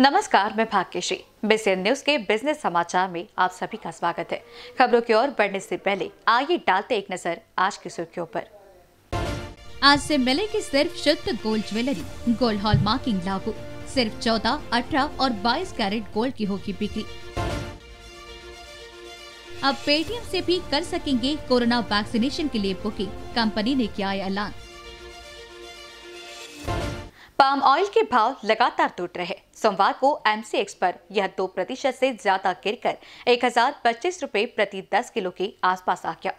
नमस्कार मैं Bhagyashree BCN news के बिजनेस समाचार में आप सभी का स्वागत है खबरों की ओर बढ़ने से पहले आइए डालते एक नजर आज की सुर्खियों पर आज से मिलेगी सिर्फ शुद्ध gold jewellery gold hall marking लागू सिर्फ 14, 18 और 22 कैरेट गोल्ड की होगी बिक्री अब पेटीएम से भी कर सकेंगे कोरोना वैक्सीनेशन के लिए बुकिंग कंपनी ने किया ऐलान पाम ऑयल के भाव लगातार टूट रहे सोमवार को एमसीएक्स पर यह दो प्रतिशत से ज्यादा गिरकर एक हजार पच्चीस रूपए प्रति दस किलो के आसपास आ गया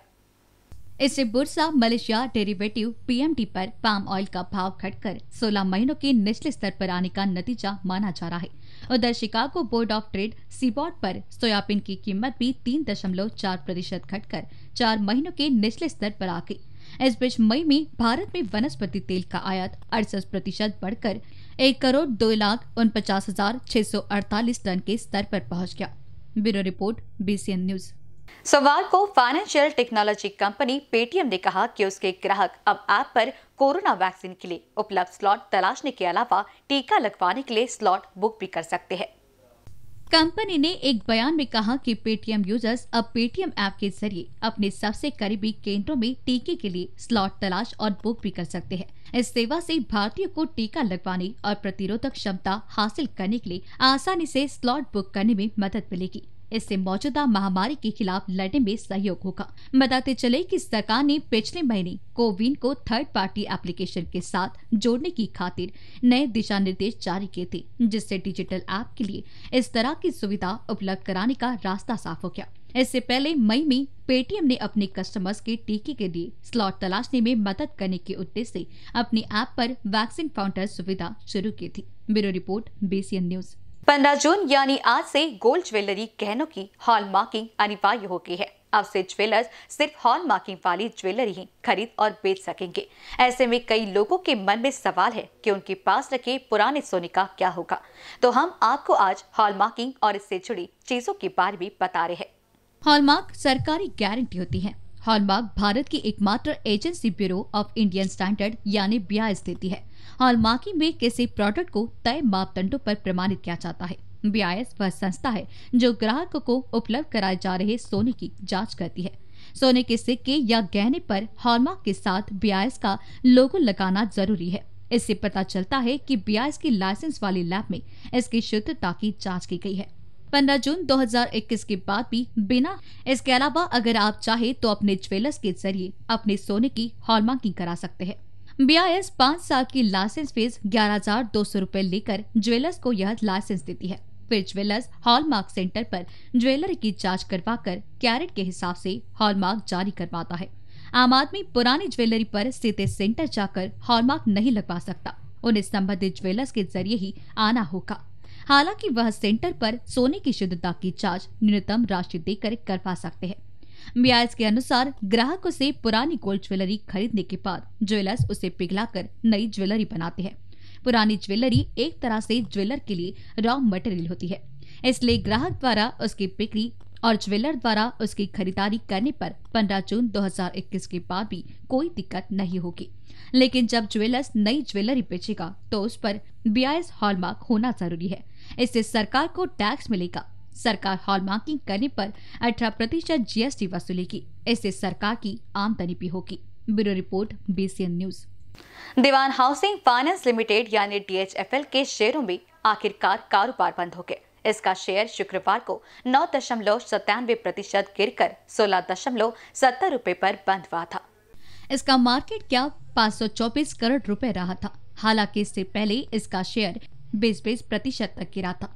इससे बुरसा मलेशिया डेरिवेटिव पीएमटी पर पाम ऑयल का भाव घटकर 16 महीनों के निचले स्तर पर आने का नतीजा माना जा रहा है उधर Chicago board of trade seaboard पर सोयाबीन की कीमत भी तीन दशमलव चार प्रतिशत घटकर चार महीनों के निचले स्तर पर आ गई इस बीच मई में भारत में वनस्पति तेल का आयात अड़सठ प्रतिशत बढ़कर एक करोड़ दो लाख उनपचास हजार छह सौ अड़तालीस टन के स्तर पर पहुंच गया ब्यूरो रिपोर्ट बीसीएन न्यूज सोमवार को फाइनेंशियल टेक्नोलॉजी कंपनी पेटीएम ने कहा कि उसके ग्राहक अब ऐप पर कोरोना वैक्सीन के लिए उपलब्ध स्लॉट तलाशने के अलावा टीका लगवाने के लिए स्लॉट बुक भी कर सकते हैं कंपनी ने एक बयान में कहा कि पेटीएम यूजर्स अब पेटीएम ऐप के जरिए अपने सबसे करीबी केंद्रों में टीके के लिए स्लॉट तलाश और बुक भी कर सकते हैं इस सेवा से भारतीयों को टीका लगवाने और प्रतिरोधक क्षमता हासिल करने के लिए आसानी से स्लॉट बुक करने में मदद मिलेगी इससे मौजूदा महामारी के खिलाफ लड़ने में सहयोग होगा बताते चले कि सरकार ने पिछले महीने कोविन को थर्ड पार्टी एप्लीकेशन के साथ जोड़ने की खातिर नए दिशा निर्देश जारी किए थे जिससे डिजिटल ऐप के लिए इस तरह की सुविधा उपलब्ध कराने का रास्ता साफ हो गया इससे पहले मई में पेटीएम ने अपने कस्टमर्स के टीके के लिए स्लॉट तलाशने में मदद करने के उद्देश्य से अपने ऐप पर वैक्सीन काउंटर सुविधा शुरू की थी bureau report BCN news 15 June यानी आज से गोल्ड ज्वेलरी गहनों की हॉल मार्किंग अनिवार्य हो गई है अब से ज्वेलर्स सिर्फ हॉल मार्किंग वाली ज्वेलरी ही खरीद और बेच सकेंगे ऐसे में कई लोगों के मन में सवाल है कि उनके पास रखे पुराने सोने का क्या होगा तो हम आपको आज हॉल मार्किंग और इससे जुड़ी चीजों के बारे में बता रहे हैं हॉलमार्क सरकारी गारंटी होती है हॉलमार्क भारत की एकमात्र agency bureau of Indian standard यानी ब्याज देती है हॉलमार्किंग में किसी प्रोडक्ट को तय मापदंडों पर प्रमाणित किया जाता है बीआईएस वह संस्था है जो ग्राहक को उपलब्ध कराए जा रहे सोने की जांच करती है सोने के सिक्के या गहने पर हॉलमार्क के साथ बीआईएस का लोगो लगाना जरूरी है इससे पता चलता है कि बीआईएस की लाइसेंस वाली लैब में इसकी शुद्धता की जांच की गई है 15 जून 2021 के बाद भी बिना इसके अलावा अगर आप चाहे तो अपने ज्वेलर्स के जरिए अपने सोने की हॉलमार्किंग करा सकते हैं बी आई एस पाँच साल की लाइसेंस फीस ग्यारह हजार दो सौ रूपए लेकर ज्वेलर्स को यह लाइसेंस देती है फिर ज्वेलर्स हॉलमार्क सेंटर पर ज्वेलरी की जांच कर कैरेट के हिसाब से हॉलमार्क जारी करवाता है आम आदमी पुरानी ज्वेलरी पर स्थित सेंटर जाकर हॉलमार्क नहीं लगवा सकता उन्हें संबंधित ज्वेलर्स के जरिए ही आना होगा हालांकि वह सेंटर पर सोने की शुद्धता की जांच न्यूनतम राशि देकर करवा सकते हैं ब्याज के अनुसार ग्राहकों से पुरानी गोल्ड ज्वेलरी खरीदने के बाद ज्वेलर्स उसे पिघलाकर नई ज्वेलरी बनाते हैं पुरानी ज्वेलरी एक तरह से ज्वेलर के लिए रॉ मटेरियल होती है इसलिए ग्राहक द्वारा उसकी बिक्री और ज्वेलर द्वारा उसकी खरीदारी करने पर 15 जून 2021 के बाद भी कोई दिक्कत नहीं होगी लेकिन जब ज्वेलर्स नई ज्वेलरी बेचेगा तो उस पर बीआईएस हॉलमार्क होना जरूरी है इससे सरकार को टैक्स मिलेगा सरकार हॉलमार्किंग करने पर अठारह प्रतिशत जीएसटी वसूलेगी इससे सरकार की आमदनी भी होगी bureau report BCN news Dewan housing finance limited यानी डीएचएफएल के शेयरों में आखिरकार कारोबार बंद हो गए इसका शेयर शुक्रवार को नौ दशमलव सत्तानवे प्रतिशत गिर कर सोलह दशमलव सत्तर रूपए आरोप बंद हुआ था इसका मार्केट सौ चौबीस करोड़ रुपए रहा था हालांकि इससे पहले इसका शेयर बीस बीस प्रतिशत तक गिरा था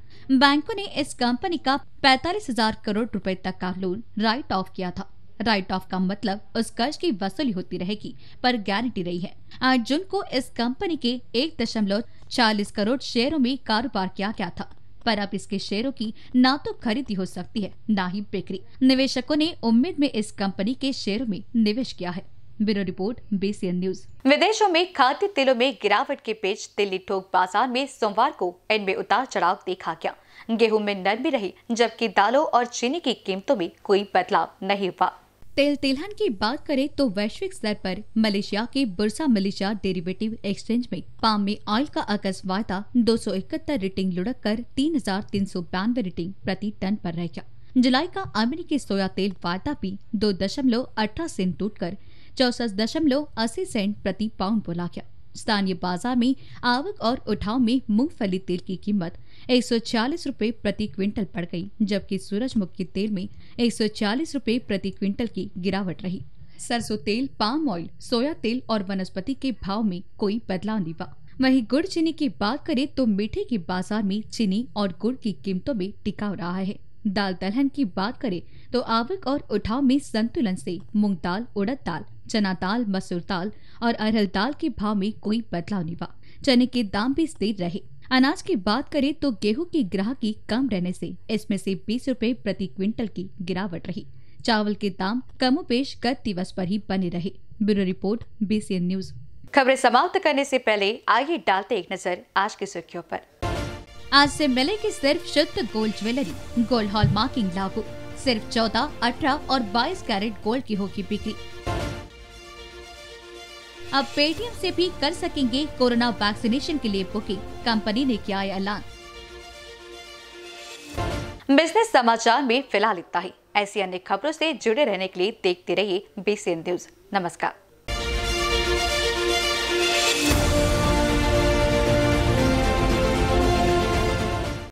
बैंकों ने इस कंपनी का पैतालीस हजार करोड़ रुपए तक का लोन राइट ऑफ किया था राइट ऑफ का मतलब उस कर्ज की वसूली होती रहेगी पर गारंटी रही है आज जून को इस कंपनी के एक दशमलव चालीस करोड़ शेयरों में कारोबार किया गया था पर अब इसके शेयरों की ना तो खरीदी हो सकती है ना ही बिक्री निवेशकों ने उम्मीद में इस कंपनी के शेयरों में निवेश किया है ब्यूरो रिपोर्ट बीसीएन न्यूज विदेशों में खाद्य तेलों में गिरावट के पेच दिल्ली थोक बाजार में सोमवार को इनमें उतार चढ़ाव देखा गया गेहूं में नरमी रही जबकि दालों और चीनी की कीमतों में कोई बदलाव नहीं हुआ तेल तेलहन की बात करें तो वैश्विक स्तर पर मलेशिया के बुरसा मलेशिया डेरिवेटिव एक्सचेंज में पाम में ऑयल का अगस्त वायदा दो रेटिंग लुढ़क कर तीन रेटिंग प्रति टन पर रह गया जुलाई का अमेरिकी सोया तेल वायदा भी दो दशमलव अठारह सेंट टूट कर चौसठ दशमलव अस्सी सेंट प्रति पाउंड बोला गया स्थानीय बाजार में आवक और उठाव में मूंगफली तेल की कीमत एक सौ रूपए प्रति क्विंटल पड़ गई जबकि सूरजमुखी तेल में एक सौ रूपए प्रति क्विंटल की गिरावट रही सरसों तेल पाम ऑयल सोया तेल और वनस्पति के भाव में कोई बदलाव नहीं हुआ वहीं गुड़ चीनी की बात करें तो मीठे के बाजार में चीनी और गुड़ की कीमतों में टिकाव रहा है दाल दलहन की बात करें तो आवक और उठाव में संतुलन से मूंग दाल उड़द दाल चना दाल मसूर दाल और अरहल दाल के भाव में कोई बदलाव नहीं हुआ चने के दाम भी स्थिर रहे अनाज की बात करें तो गेहूं की ग्राहकी कम रहने से इसमें से बीस रूपए प्रति क्विंटल की गिरावट रही चावल के दाम कमोपेश गत दिवस पर ही बने रहे ब्यूरो रिपोर्ट बीसीएन न्यूज खबरें समाप्त करने से पहले आइए डालते एक नजर आज की सुर्खियों पर आज मिले की सिर्फ शुद्ध gold jewellery gold hall marking लागू सिर्फ 14, 18 और 22 कैरेट गोल्ड की होगी बिक्री अब पेटीएम से भी कर सकेंगे कोरोना वैक्सीनेशन के लिए बुकिंग कंपनी ने किया ऐलान बिजनेस समाचार में फिलहाल इतना ही ऐसी अन्य खबरों से जुड़े रहने के लिए देखते रहिए बीसीएन न्यूज नमस्कार